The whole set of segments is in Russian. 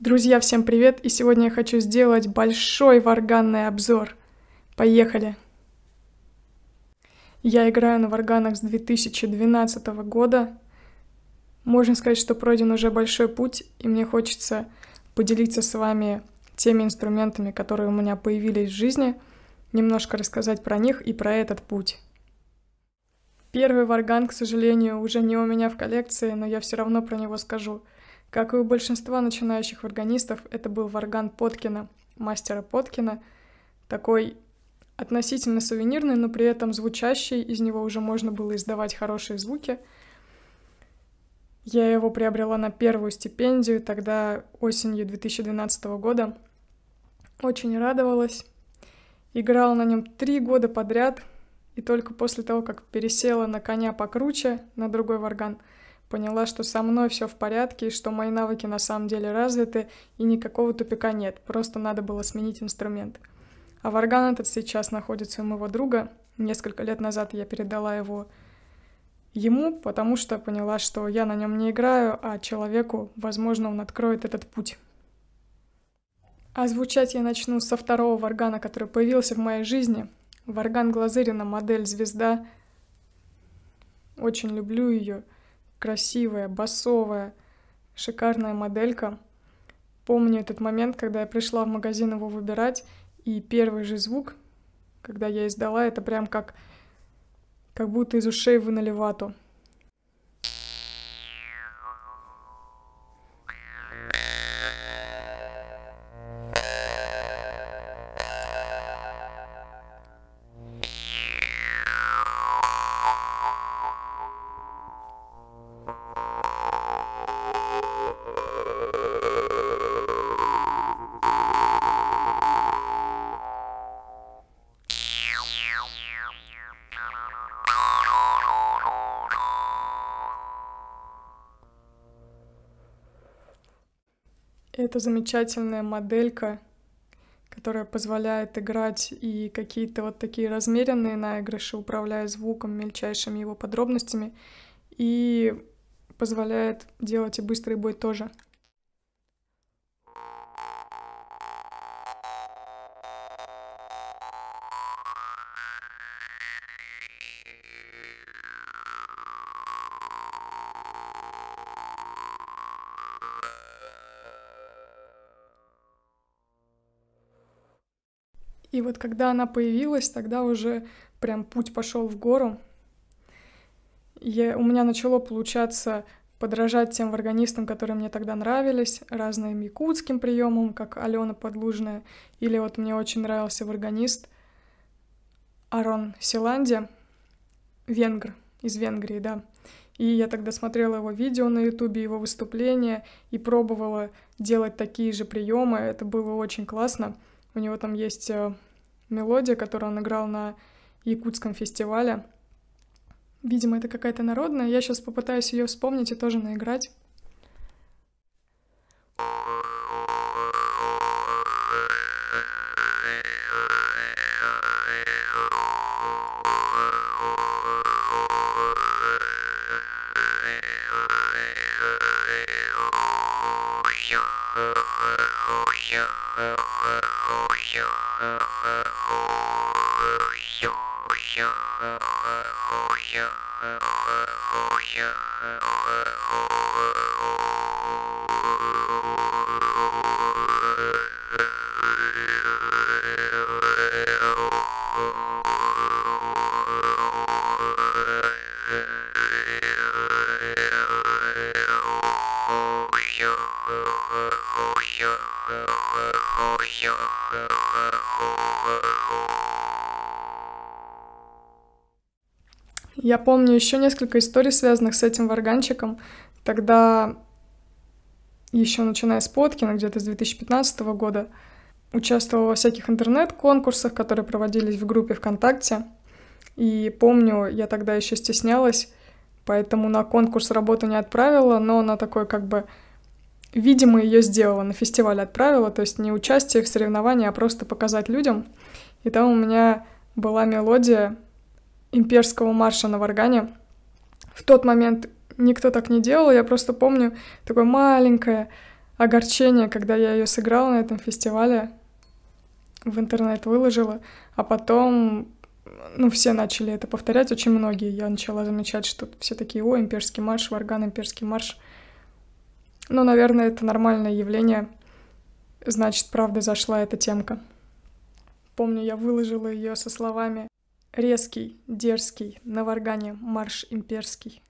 Друзья, всем привет! И сегодня я хочу сделать большой варганный обзор. Поехали! Я играю на варганах с 2012 года. Можно сказать, что пройден уже большой путь, и мне хочется поделиться с вами теми инструментами, которые у меня появились в жизни, немножко рассказать про них и про этот путь. Первый варган, к сожалению, уже не у меня в коллекции, но я все равно про него скажу — как и у большинства начинающих органистов, это был варган Поткина, мастера Поткина, такой относительно сувенирный, но при этом звучащий, из него уже можно было издавать хорошие звуки. Я его приобрела на первую стипендию, тогда осенью 2012 года. Очень радовалась. Играла на нем три года подряд, и только после того, как пересела на коня покруче, на другой варган — поняла, что со мной все в порядке, что мои навыки на самом деле развиты, и никакого тупика нет, просто надо было сменить инструмент. А варган этот сейчас находится у моего друга. Несколько лет назад я передала его ему, потому что поняла, что я на нем не играю, а человеку, возможно, он откроет этот путь. А звучать я начну со второго варгана, который появился в моей жизни. Варган Глазырина, модель «Звезда». Очень люблю ее красивая, басовая, шикарная моделька. Помню этот момент, когда я пришла в магазин его выбирать, и первый же звук, когда я издала, это прям как, как будто из ушей вынули вату. Это замечательная моделька, которая позволяет играть и какие-то вот такие размеренные наигрыши, управляя звуком, мельчайшими его подробностями, и позволяет делать и быстрый бой тоже. И вот когда она появилась, тогда уже прям путь пошел в гору. Я, у меня начало получаться подражать тем органистам, которые мне тогда нравились, разным якутским приемам, как Алена Подлужная, или вот мне очень нравился в органист Арон Силанди, венгр, из Венгрии, да. И я тогда смотрела его видео на ютубе, его выступления, и пробовала делать такие же приемы. Это было очень классно. У него там есть э, мелодия, которую он играл на якутском фестивале. Видимо, это какая-то народная. Я сейчас попытаюсь ее вспомнить и тоже наиграть. Я помню еще несколько историй, связанных с этим варганчиком. Тогда, еще начиная с Поткина, где-то с 2015 года, участвовала во всяких интернет-конкурсах, которые проводились в группе ВКонтакте. И помню, я тогда еще стеснялась, поэтому на конкурс работу не отправила, но на такой как бы видимо ее сделала, на фестиваль отправила, то есть не участие в соревновании, а просто показать людям. И там у меня была мелодия имперского марша на Варгане. В тот момент никто так не делал, я просто помню такое маленькое огорчение, когда я ее сыграла на этом фестивале, в интернет выложила, а потом, ну, все начали это повторять, очень многие. Я начала замечать, что все такие, о, имперский марш, Варган, имперский марш. Ну, наверное, это нормальное явление, значит, правда зашла эта темка. Помню, я выложила ее со словами Резкий, дерзкий, на варгане марш имперский.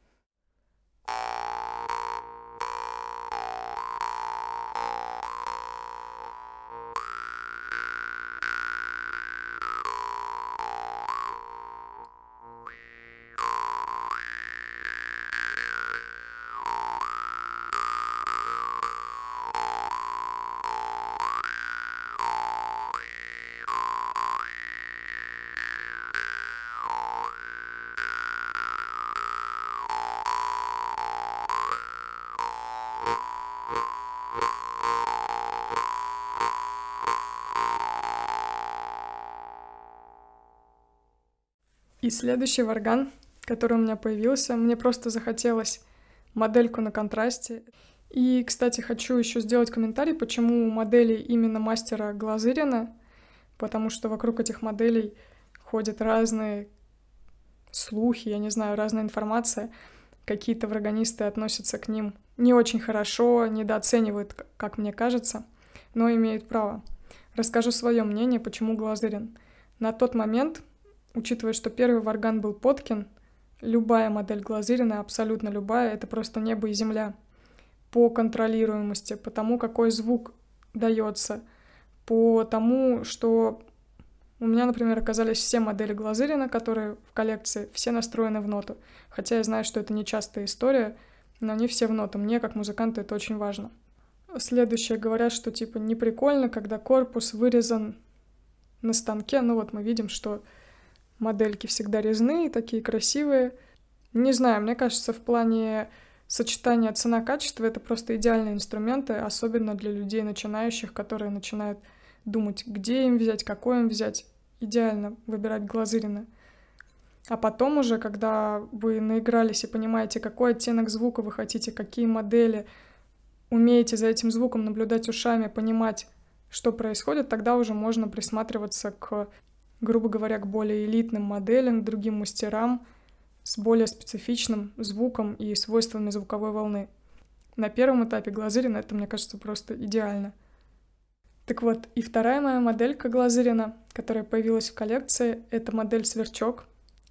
следующий варган, который у меня появился, мне просто захотелось модельку на контрасте. И, кстати, хочу еще сделать комментарий, почему у моделей именно мастера Глазырина, потому что вокруг этих моделей ходят разные слухи, я не знаю, разная информация. Какие-то врагонисты относятся к ним не очень хорошо, недооценивают, как мне кажется, но имеют право. Расскажу свое мнение, почему Глазырин. На тот момент учитывая, что первый варган был Поткин, любая модель Глазырина, абсолютно любая, это просто небо и земля по контролируемости, по тому, какой звук дается, по тому, что у меня, например, оказались все модели Глазырина, которые в коллекции, все настроены в ноту. Хотя я знаю, что это не частая история, но они все в ноту. Мне, как музыканту, это очень важно. Следующее говорят, что типа неприкольно, когда корпус вырезан на станке. Ну вот мы видим, что модельки всегда резные, такие красивые. Не знаю, мне кажется, в плане сочетания цена-качество это просто идеальные инструменты, особенно для людей начинающих, которые начинают думать, где им взять, какой им взять. Идеально выбирать глазырины. А потом уже, когда вы наигрались и понимаете, какой оттенок звука вы хотите, какие модели, умеете за этим звуком наблюдать ушами, понимать, что происходит, тогда уже можно присматриваться к грубо говоря, к более элитным моделям, к другим мастерам с более специфичным звуком и свойствами звуковой волны. На первом этапе Глазырина это, мне кажется, просто идеально. Так вот, и вторая моя моделька Глазырина, которая появилась в коллекции, это модель «Сверчок».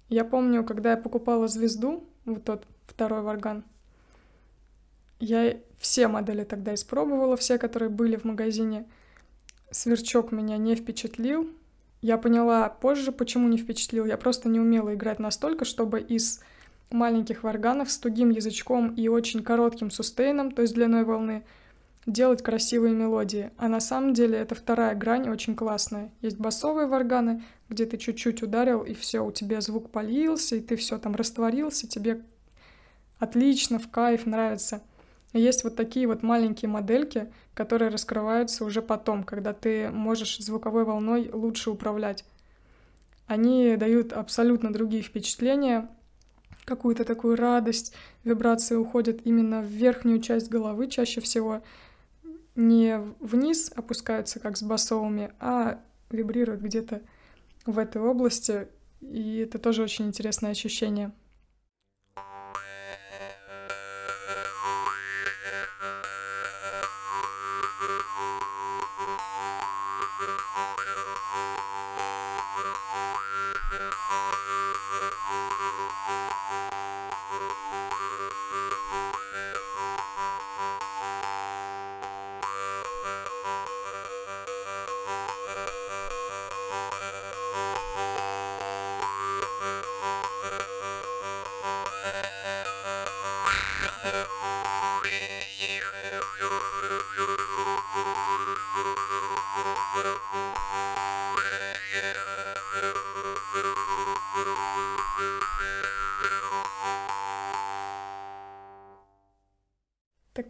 Я помню, когда я покупала «Звезду», вот тот второй варган, я все модели тогда испробовала, все, которые были в магазине. «Сверчок» меня не впечатлил, я поняла позже, почему не впечатлил. Я просто не умела играть настолько, чтобы из маленьких варганов с тугим язычком и очень коротким сустейном, то есть длиной волны, делать красивые мелодии. А на самом деле это вторая грань очень классная. Есть басовые варганы, где ты чуть-чуть ударил, и все, у тебя звук полился, и ты все там растворился, тебе отлично, в кайф, нравится. Есть вот такие вот маленькие модельки, которые раскрываются уже потом, когда ты можешь звуковой волной лучше управлять. Они дают абсолютно другие впечатления, какую-то такую радость. Вибрации уходят именно в верхнюю часть головы чаще всего. Не вниз опускаются, как с басовыми, а вибрируют где-то в этой области. И это тоже очень интересное ощущение.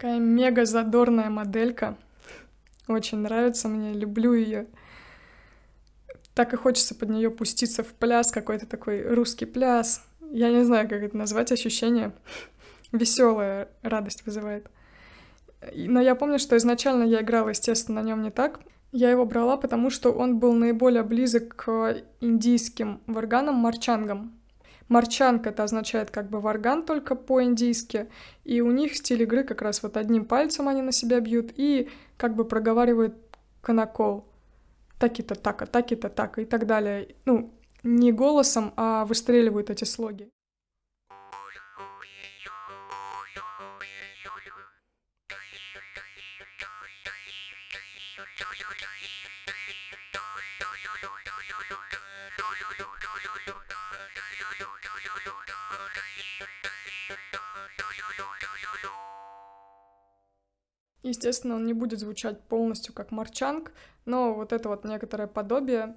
Такая мега задорная моделька. Очень нравится мне, люблю ее. Так и хочется под нее пуститься в пляс, какой-то такой русский пляс. Я не знаю, как это назвать, ощущение веселая радость вызывает. Но я помню, что изначально я играла, естественно, на нем не так. Я его брала, потому что он был наиболее близок к индийским варганам, марчангам. Марчанка это означает как бы варган только по-индийски, и у них стиль игры как раз вот одним пальцем они на себя бьют и как бы проговаривают канакол. Таки-то така, таки-то так и так далее. Ну, не голосом, а выстреливают эти слоги. Естественно, он не будет звучать полностью как марчанг, но вот это вот некоторое подобие,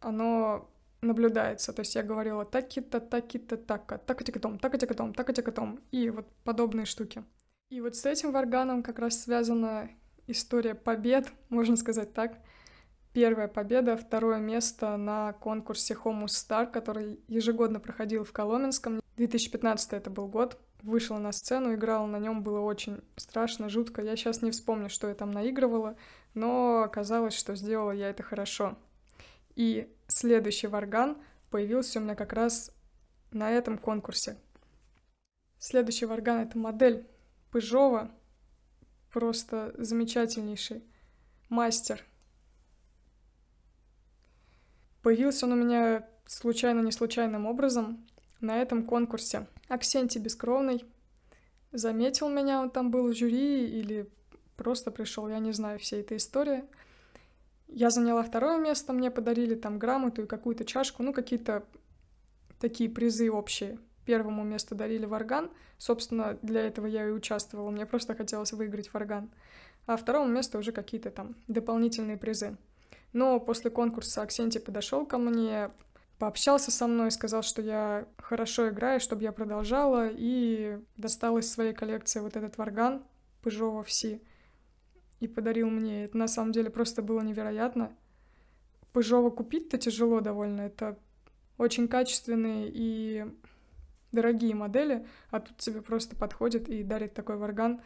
оно наблюдается. То есть я говорила таки-то, таки-то, так така, так тика том так тика том так тика том и вот подобные штуки. И вот с этим варганом как раз связана история побед, можно сказать так. Первая победа, второе место на конкурсе Homus Star, который ежегодно проходил в Коломенском. 2015 это был год, вышла на сцену, играла на нем, было очень страшно, жутко. Я сейчас не вспомню, что я там наигрывала, но оказалось, что сделала я это хорошо. И следующий варган появился у меня как раз на этом конкурсе. Следующий варган — это модель Пыжова, просто замечательнейший мастер. Появился он у меня случайно-неслучайным образом на этом конкурсе — Аксенти Бескровный заметил меня, он там был в жюри или просто пришел, я не знаю всей эта история. Я заняла второе место, мне подарили там грамоту и какую-то чашку, ну, какие-то такие призы общие. Первому месту дарили варган, собственно, для этого я и участвовала, мне просто хотелось выиграть варган. А второму месту уже какие-то там дополнительные призы. Но после конкурса Аксенти подошел ко мне, пообщался со мной, сказал, что я хорошо играю, чтобы я продолжала, и достал из своей коллекции вот этот варган Пыжова Си и подарил мне. Это на самом деле просто было невероятно. Пыжова купить-то тяжело довольно, это очень качественные и дорогие модели, а тут тебе просто подходит и дарит такой варган.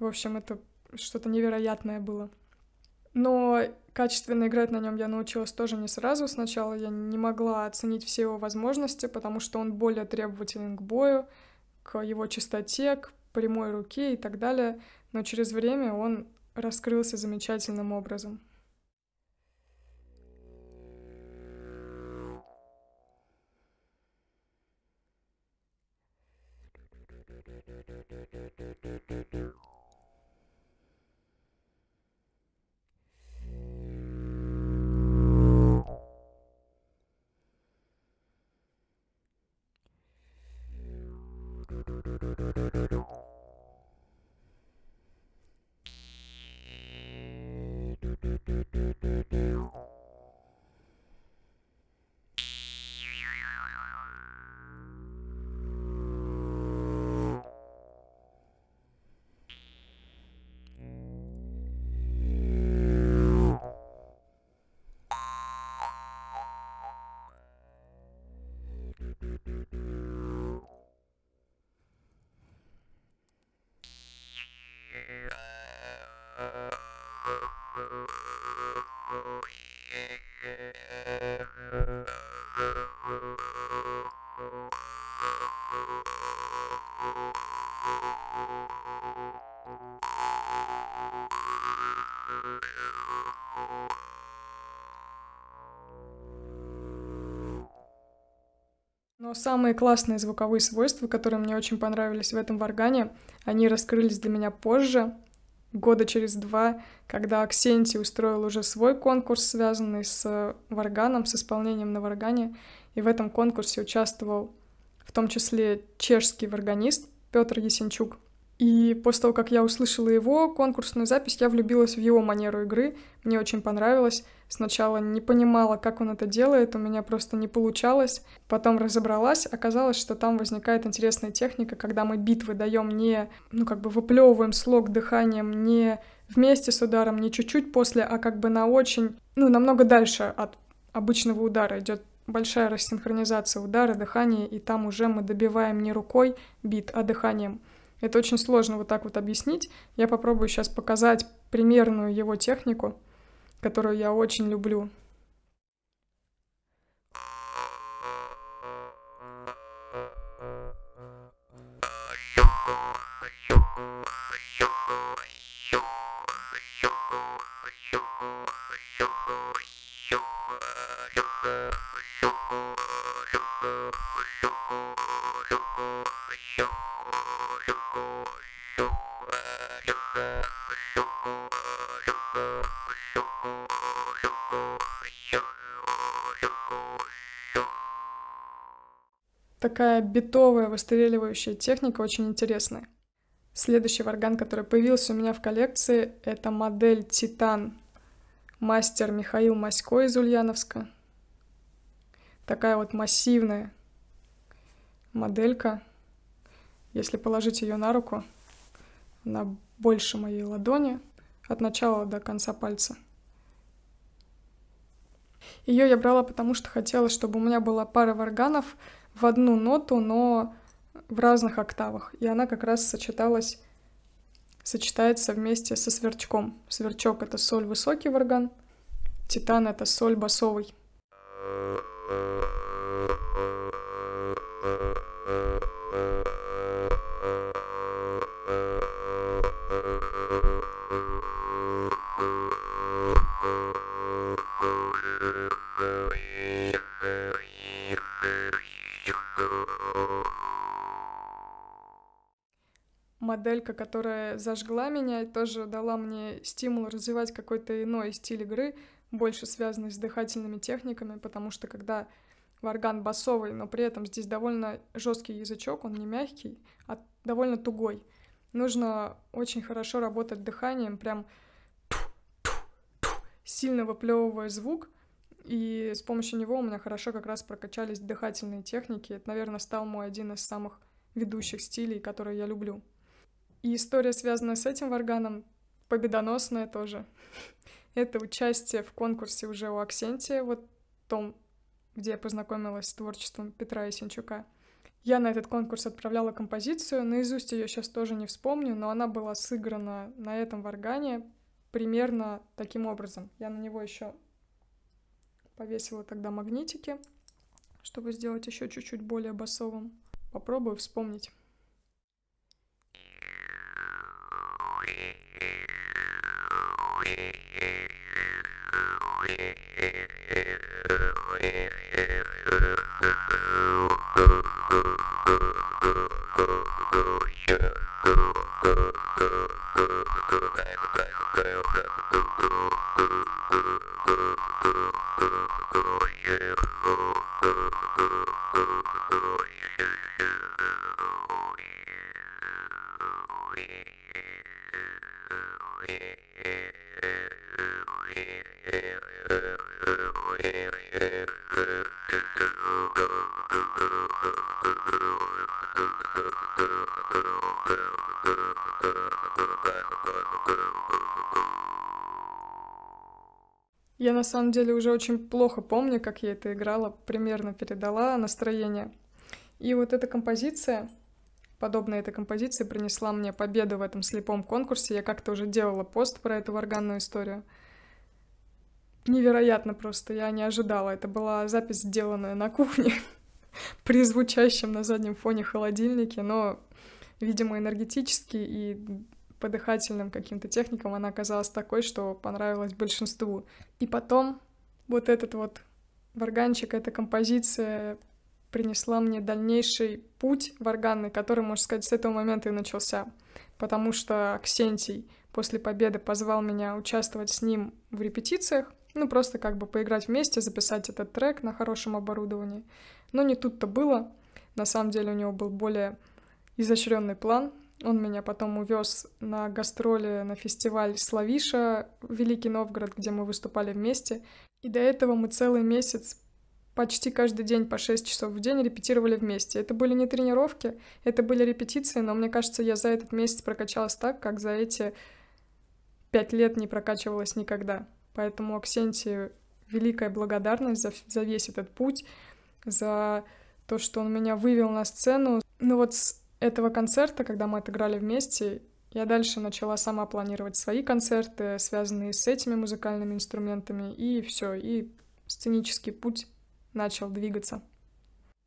В общем, это что-то невероятное было но качественно играть на нем я научилась тоже не сразу. Сначала я не могла оценить все его возможности, потому что он более требователен к бою, к его чистоте, к прямой руке и так далее, но через время он раскрылся замечательным образом. Но самые классные звуковые свойства, которые мне очень понравились в этом варгане, они раскрылись для меня позже, года через два, когда Аксенти устроил уже свой конкурс, связанный с варганом, с исполнением на варгане, и в этом конкурсе участвовал в том числе чешский варганист Петр Есенчук. И после того, как я услышала его конкурсную запись, я влюбилась в его манеру игры. Мне очень понравилось. Сначала не понимала, как он это делает, у меня просто не получалось. Потом разобралась, оказалось, что там возникает интересная техника, когда мы битвы даем не, ну как бы выплевываем слог дыханием, не вместе с ударом, не чуть-чуть после, а как бы на очень, ну намного дальше от обычного удара идет большая рассинхронизация удара, дыхания, и там уже мы добиваем не рукой бит, а дыханием. Это очень сложно вот так вот объяснить. Я попробую сейчас показать примерную его технику, которую я очень люблю. такая битовая, выстреливающая техника, очень интересная. Следующий варган, который появился у меня в коллекции, это модель «Титан». Мастер Михаил Масько из Ульяновска. Такая вот массивная моделька. Если положить ее на руку, она больше моей ладони от начала до конца пальца. Ее я брала, потому что хотела, чтобы у меня была пара варганов в одну ноту, но в разных октавах. И она как раз сочеталась, сочетается вместе со сверчком. Сверчок — это соль высокий в орган, титан — это соль басовый. моделька, которая зажгла меня и тоже дала мне стимул развивать какой-то иной стиль игры, больше связанный с дыхательными техниками, потому что когда варган басовый, но при этом здесь довольно жесткий язычок, он не мягкий, а довольно тугой. Нужно очень хорошо работать дыханием, прям сильно выплевывая звук, и с помощью него у меня хорошо как раз прокачались дыхательные техники. Это, наверное, стал мой один из самых ведущих стилей, которые я люблю. И история, связанная с этим варганом, победоносная тоже. Это участие в конкурсе уже у Аксентия, вот том, где я познакомилась с творчеством Петра Ясенчука. Я на этот конкурс отправляла композицию, наизусть ее сейчас тоже не вспомню, но она была сыграна на этом варгане примерно таким образом. Я на него еще повесила тогда магнитики, чтобы сделать еще чуть-чуть более басовым. Попробую вспомнить. Yeah. самом деле уже очень плохо помню, как я это играла, примерно передала настроение. И вот эта композиция, подобная этой композиции, принесла мне победу в этом слепом конкурсе. Я как-то уже делала пост про эту органную историю. Невероятно просто, я не ожидала. Это была запись, сделанная на кухне при звучащем на заднем фоне холодильнике, но, видимо, энергетически и по дыхательным каким-то техникам она оказалась такой, что понравилась большинству. И потом вот этот вот варганчик, эта композиция принесла мне дальнейший путь в органный, который, можно сказать, с этого момента и начался. Потому что Аксентий после победы позвал меня участвовать с ним в репетициях, ну, просто как бы поиграть вместе, записать этот трек на хорошем оборудовании. Но не тут-то было. На самом деле у него был более изощренный план, он меня потом увез на гастроли на фестиваль Славиша в Великий Новгород, где мы выступали вместе. И до этого мы целый месяц почти каждый день по 6 часов в день репетировали вместе. Это были не тренировки, это были репетиции, но мне кажется, я за этот месяц прокачалась так, как за эти пять лет не прокачивалась никогда. Поэтому Аксенте великая благодарность за, за весь этот путь, за то, что он меня вывел на сцену. Ну вот с этого концерта, когда мы отыграли вместе, я дальше начала сама планировать свои концерты, связанные с этими музыкальными инструментами, и все, и сценический путь начал двигаться.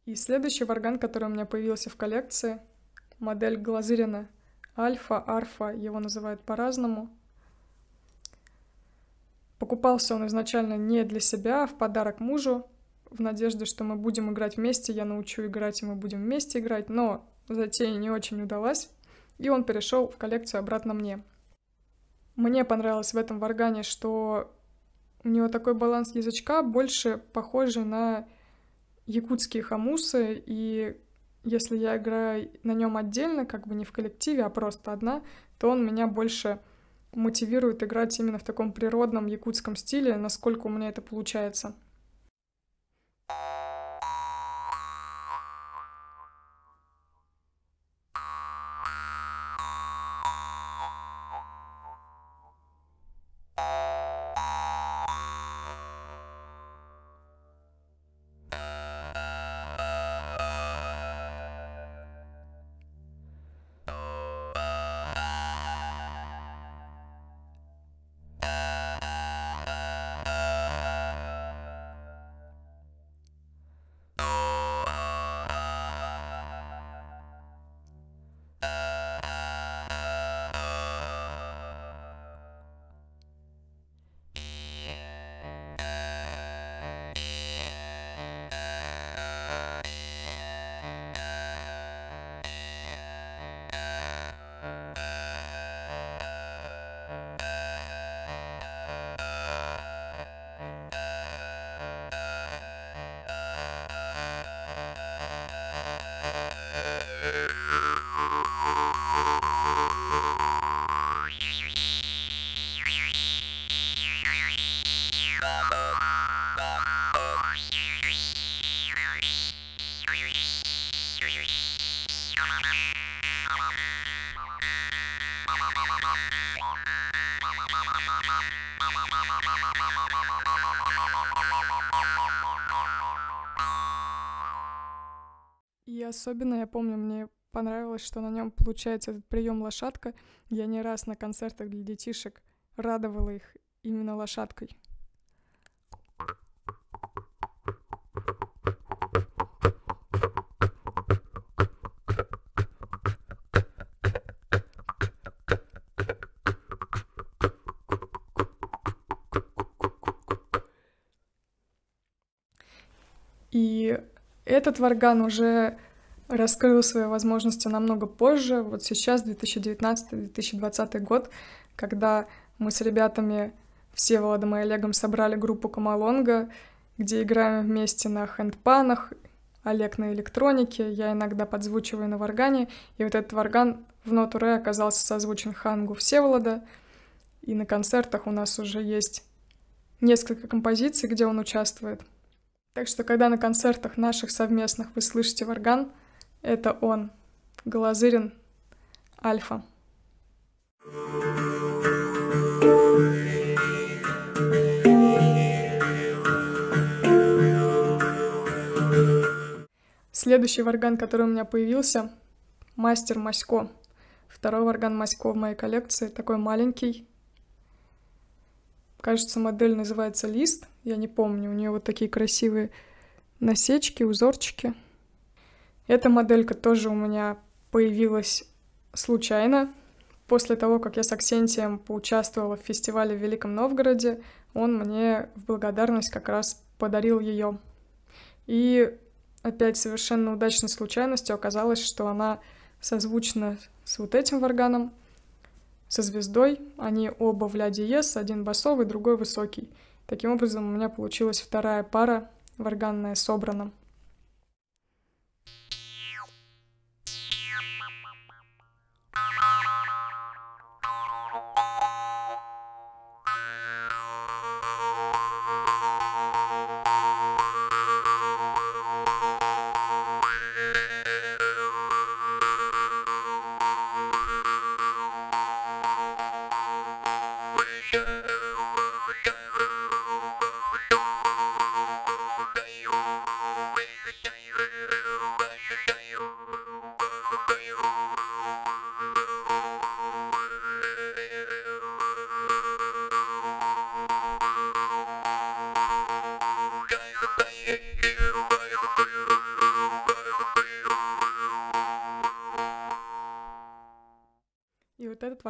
И следующий варган, который у меня появился в коллекции, модель Глазырина. Альфа, Арфа, его называют по-разному. Покупался он изначально не для себя, а в подарок мужу, в надежде, что мы будем играть вместе, я научу играть, и мы будем вместе играть, но затея не очень удалась, и он перешел в коллекцию обратно мне. Мне понравилось в этом варгане, что у него такой баланс язычка, больше похожий на якутские хамусы, и если я играю на нем отдельно, как бы не в коллективе, а просто одна, то он меня больше мотивирует играть именно в таком природном якутском стиле, насколько у меня это получается — особенно, я помню, мне понравилось, что на нем получается этот прием лошадка. Я не раз на концертах для детишек радовала их именно лошадкой. И этот варган уже раскрыл свои возможности намного позже. Вот сейчас, 2019-2020 год, когда мы с ребятами Всеволодом и Олегом собрали группу Камалонга, где играем вместе на хендпанах, Олег на электронике, я иногда подзвучиваю на варгане, и вот этот варган в ноту ре оказался созвучен хангу Всеволода, и на концертах у нас уже есть несколько композиций, где он участвует. Так что, когда на концертах наших совместных вы слышите варган — это он, Глазырин, Альфа. Следующий варган, который у меня появился, мастер Масько. Второй варган Масько в моей коллекции, такой маленький. Кажется, модель называется Лист, я не помню. У нее вот такие красивые насечки, узорчики. Эта моделька тоже у меня появилась случайно. После того, как я с Аксентием поучаствовала в фестивале в Великом Новгороде, он мне в благодарность как раз подарил ее. И опять совершенно удачной случайностью оказалось, что она созвучна с вот этим варганом, со звездой. Они оба в ля диез, один басовый, другой высокий. Таким образом, у меня получилась вторая пара варганная собрана.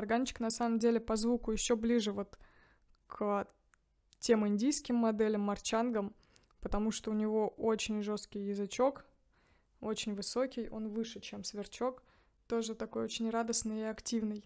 Органчик на самом деле по звуку еще ближе вот к тем индийским моделям, марчангам, потому что у него очень жесткий язычок, очень высокий, он выше, чем сверчок, тоже такой очень радостный и активный.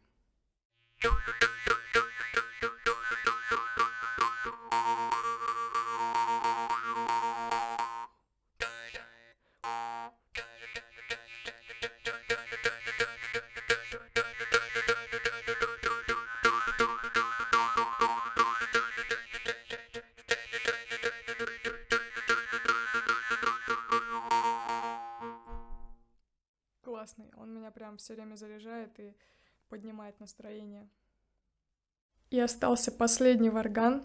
все время заряжает и поднимает настроение. И остался последний варган,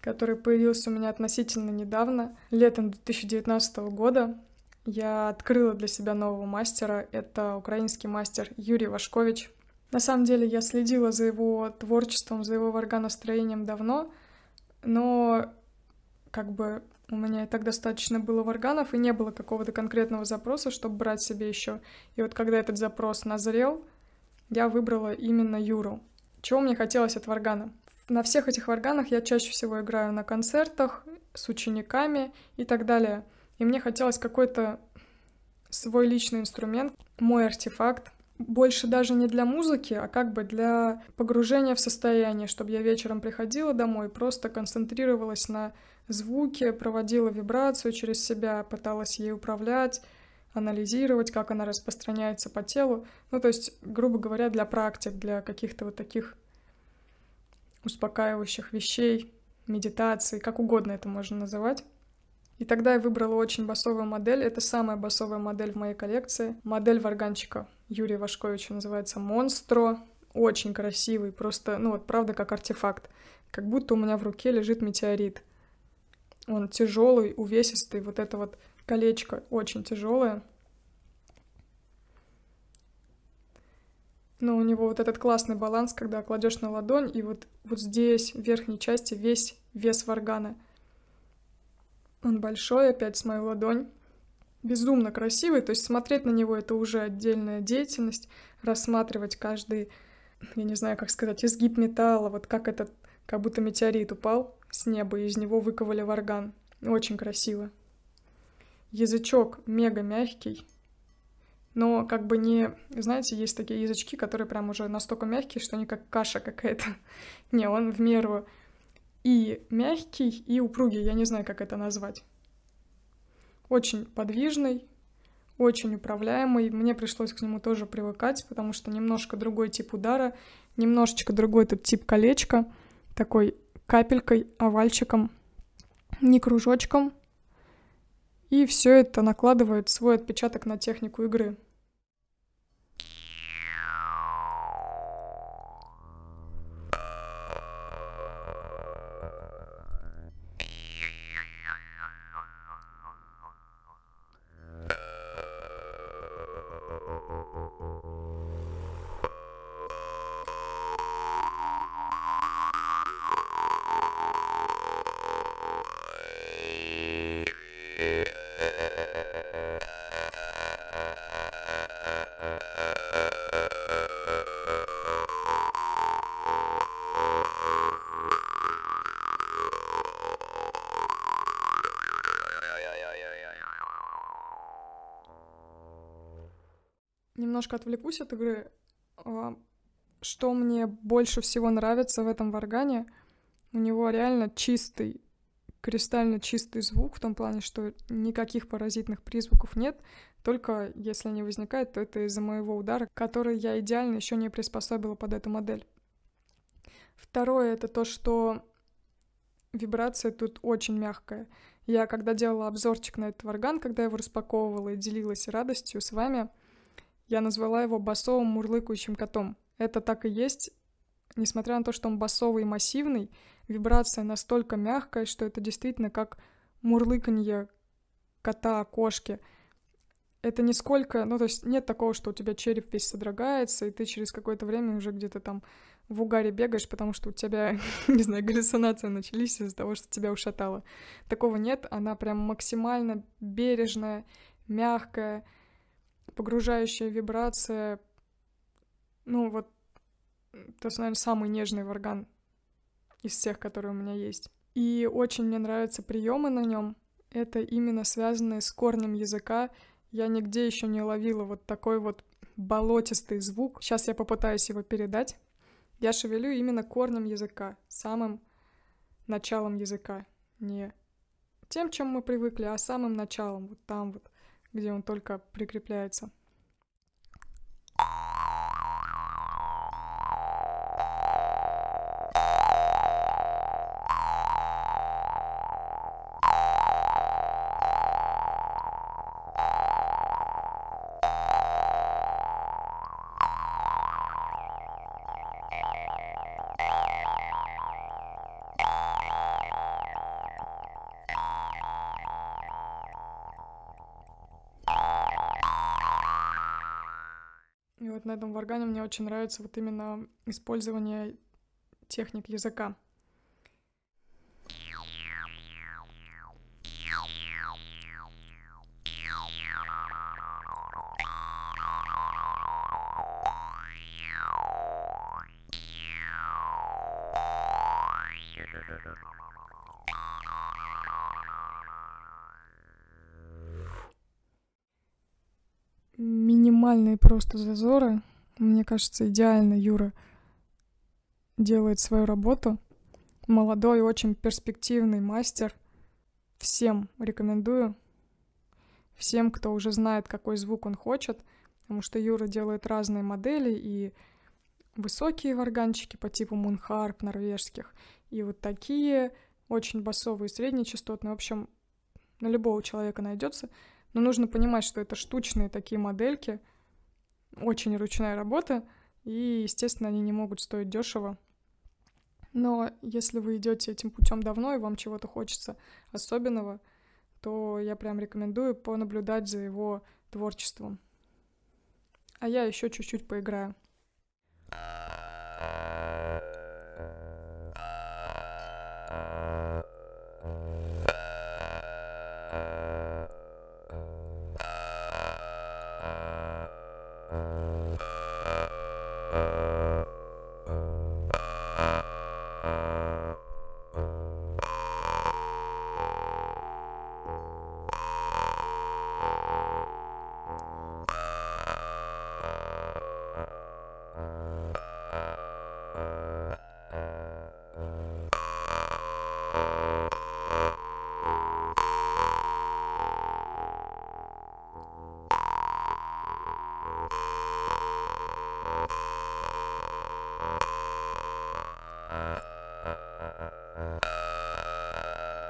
который появился у меня относительно недавно, летом 2019 года. Я открыла для себя нового мастера. Это украинский мастер Юрий Вашкович. На самом деле я следила за его творчеством, за его варганостроением давно, но как бы у меня и так достаточно было в органов и не было какого-то конкретного запроса, чтобы брать себе еще. И вот когда этот запрос назрел, я выбрала именно Юру. Чего мне хотелось от варгана? На всех этих варганах я чаще всего играю на концертах, с учениками и так далее. И мне хотелось какой-то свой личный инструмент, мой артефакт, больше даже не для музыки, а как бы для погружения в состояние, чтобы я вечером приходила домой и просто концентрировалась на звуки, проводила вибрацию через себя, пыталась ей управлять, анализировать, как она распространяется по телу. Ну, то есть, грубо говоря, для практик, для каких-то вот таких успокаивающих вещей, медитации, как угодно это можно называть. И тогда я выбрала очень басовую модель. Это самая басовая модель в моей коллекции. Модель варганчика Юрия Вашковича называется «Монстро». Очень красивый, просто, ну вот правда, как артефакт. Как будто у меня в руке лежит метеорит — он тяжелый, увесистый, вот это вот колечко очень тяжелое. Но у него вот этот классный баланс, когда кладешь на ладонь, и вот, вот здесь, в верхней части, весь вес варгана. Он большой, опять с моей ладонь. Безумно красивый, то есть смотреть на него это уже отдельная деятельность, рассматривать каждый, я не знаю, как сказать, изгиб металла, вот как этот, как будто метеорит упал, с неба, и из него выковали варган. Очень красиво. Язычок мега мягкий, но как бы не... Знаете, есть такие язычки, которые прям уже настолько мягкие, что они как каша какая-то. не, он в меру и мягкий, и упругий. Я не знаю, как это назвать. Очень подвижный, очень управляемый. Мне пришлось к нему тоже привыкать, потому что немножко другой тип удара, немножечко другой этот тип колечка, такой капелькой, овальчиком, не кружочком. И все это накладывает свой отпечаток на технику игры. немножко отвлекусь от игры. А, что мне больше всего нравится в этом варгане, у него реально чистый, кристально чистый звук, в том плане, что никаких паразитных призвуков нет, только если они возникают, то это из-за моего удара, который я идеально еще не приспособила под эту модель. Второе — это то, что вибрация тут очень мягкая. Я когда делала обзорчик на этот варган, когда я его распаковывала и делилась радостью с вами — я назвала его басовым мурлыкающим котом. Это так и есть. Несмотря на то, что он басовый и массивный, вибрация настолько мягкая, что это действительно как мурлыканье кота, кошки. Это нисколько, ну то есть нет такого, что у тебя череп весь содрогается, и ты через какое-то время уже где-то там в угаре бегаешь, потому что у тебя, не знаю, галлюцинации начались из-за того, что тебя ушатало. Такого нет, она прям максимально бережная, мягкая, погружающая вибрация, ну вот, это, наверное, самый нежный варган из всех, которые у меня есть. И очень мне нравятся приемы на нем. Это именно связанные с корнем языка. Я нигде еще не ловила вот такой вот болотистый звук. Сейчас я попытаюсь его передать. Я шевелю именно корнем языка, самым началом языка. Не тем, чем мы привыкли, а самым началом, вот там вот где он только прикрепляется. вот на этом варгане мне очень нравится вот именно использование техник языка. просто зазоры. Мне кажется, идеально Юра делает свою работу. Молодой, очень перспективный мастер. Всем рекомендую. Всем, кто уже знает, какой звук он хочет. Потому что Юра делает разные модели и высокие варганчики по типу мунхарп норвежских. И вот такие очень басовые, среднечастотные. В общем, на любого человека найдется. Но нужно понимать, что это штучные такие модельки — очень ручная работа, и, естественно, они не могут стоить дешево. Но если вы идете этим путем давно и вам чего-то хочется особенного, то я прям рекомендую понаблюдать за его творчеством. А я еще чуть-чуть поиграю.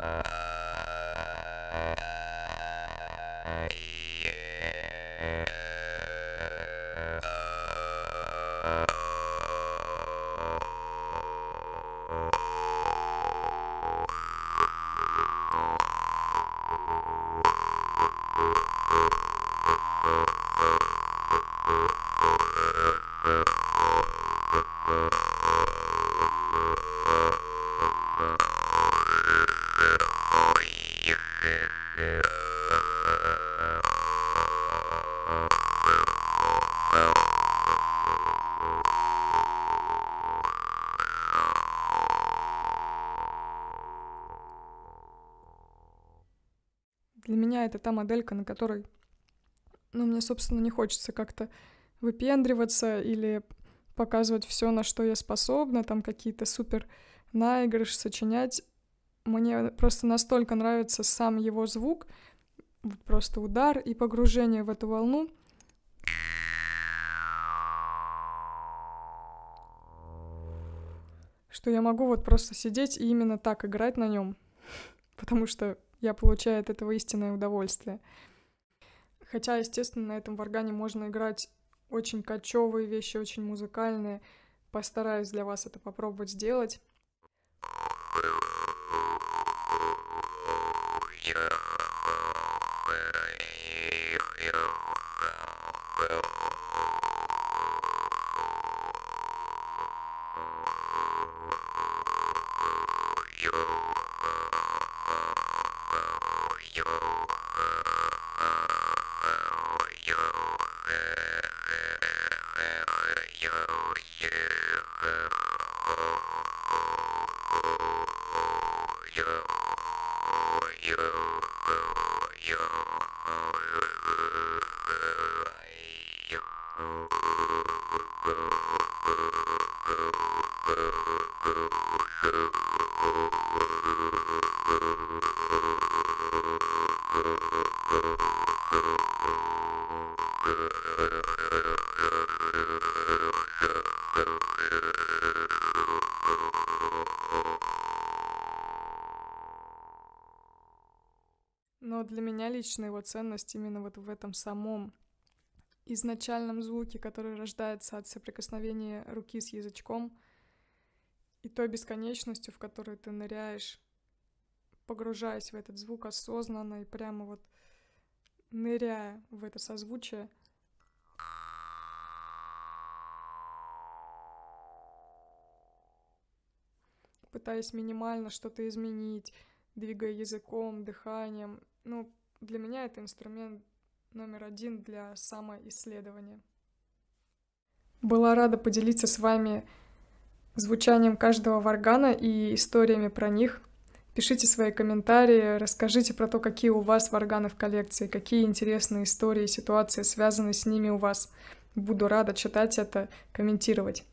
Uh... меня это та моделька, на которой, ну, мне, собственно, не хочется как-то выпендриваться или показывать все, на что я способна, там какие-то супер наигрыш сочинять. Мне просто настолько нравится сам его звук, просто удар и погружение в эту волну. Что я могу вот просто сидеть и именно так играть на нем, потому что я получаю от этого истинное удовольствие. Хотя, естественно, на этом варгане можно играть очень кочевые вещи, очень музыкальные. Постараюсь для вас это попробовать сделать. Но для меня лично его ценность именно вот в этом самом изначальном звуке, который рождается от соприкосновения руки с язычком и той бесконечностью, в которую ты ныряешь погружаясь в этот звук осознанно и прямо вот ныряя в это созвучие. Пытаясь минимально что-то изменить, двигая языком, дыханием. Ну, для меня это инструмент номер один для самоисследования. Была рада поделиться с вами звучанием каждого варгана и историями про них – Пишите свои комментарии, расскажите про то, какие у вас варганы в коллекции, какие интересные истории и ситуации связаны с ними у вас. Буду рада читать это, комментировать.